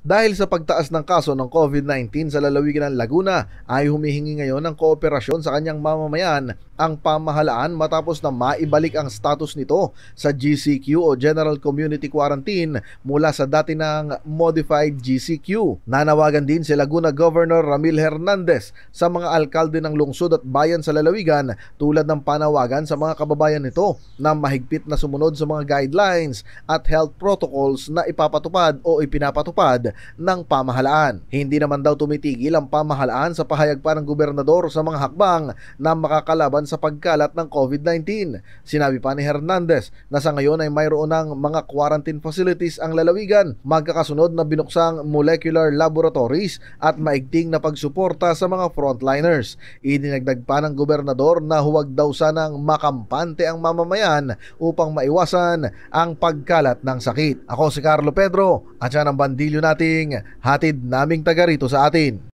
Dahil sa pagtaas ng kaso ng COVID-19 sa lalawigan ng Laguna ay humihingi ngayon ng kooperasyon sa kanyang mamamayan ang pamahalaan matapos na maibalik ang status nito sa GCQ o General Community Quarantine mula sa dati ng Modified GCQ. Nanawagan din si Laguna Governor Ramil Hernandez sa mga alkalde ng lungsod at bayan sa lalawigan tulad ng panawagan sa mga kababayan nito na mahigpit na sumunod sa mga guidelines at health protocols na ipapatupad o ipinapatupad ng pamahalaan. Hindi naman daw tumitigil ang pamahalaan sa pahayag pa ng gobernador sa mga hakbang na makakalaban sa pagkalat ng COVID-19. Sinabi pa ni Hernandez na sa ngayon ay mayroon ng mga quarantine facilities ang lalawigan, magkakasunod na binuksang molecular laboratories at maigting na pagsuporta sa mga frontliners. Idinagdag pa ng gobernador na huwag daw sanang makampante ang mamamayan upang maiwasan ang pagkalat ng sakit. Ako si Carlo Pedro at yan ang bandilyo natin ating hatid naming taga rito sa atin.